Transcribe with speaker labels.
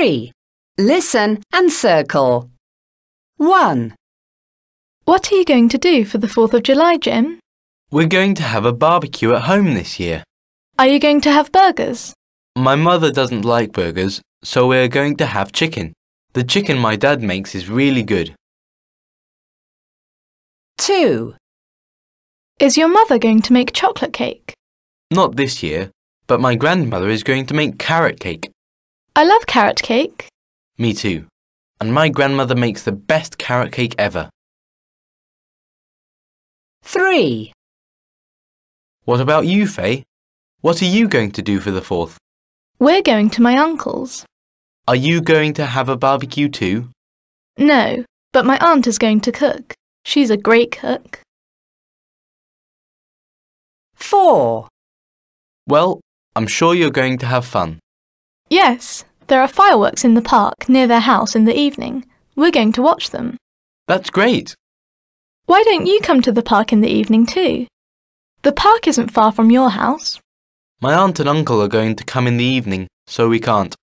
Speaker 1: 3. Listen and circle. 1. What are you going to do for the 4th of July, Jim?
Speaker 2: We're going to have a barbecue at home this year.
Speaker 1: Are you going to have burgers?
Speaker 2: My mother doesn't like burgers, so we're going to have chicken. The chicken my dad makes is really good.
Speaker 3: 2. Is your mother going to make chocolate cake?
Speaker 2: Not this year, but my grandmother is going to make carrot cake.
Speaker 1: I love carrot cake.
Speaker 2: Me too. And my grandmother makes the best carrot cake ever.
Speaker 4: 3. What about
Speaker 2: you, Faye? What are you going to do for the 4th?
Speaker 1: We're going to my uncle's.
Speaker 2: Are you going to have a barbecue too?
Speaker 1: No, but my aunt is going to
Speaker 3: cook. She's a great cook. 4.
Speaker 2: Well, I'm sure you're going to have fun.
Speaker 1: Yes, there are fireworks in the park near their house in the evening. We're going to watch them.
Speaker 2: That's great.
Speaker 1: Why don't you come to the park in the evening too? The park isn't far from your house.
Speaker 2: My aunt and uncle are going to come in the evening, so we can't.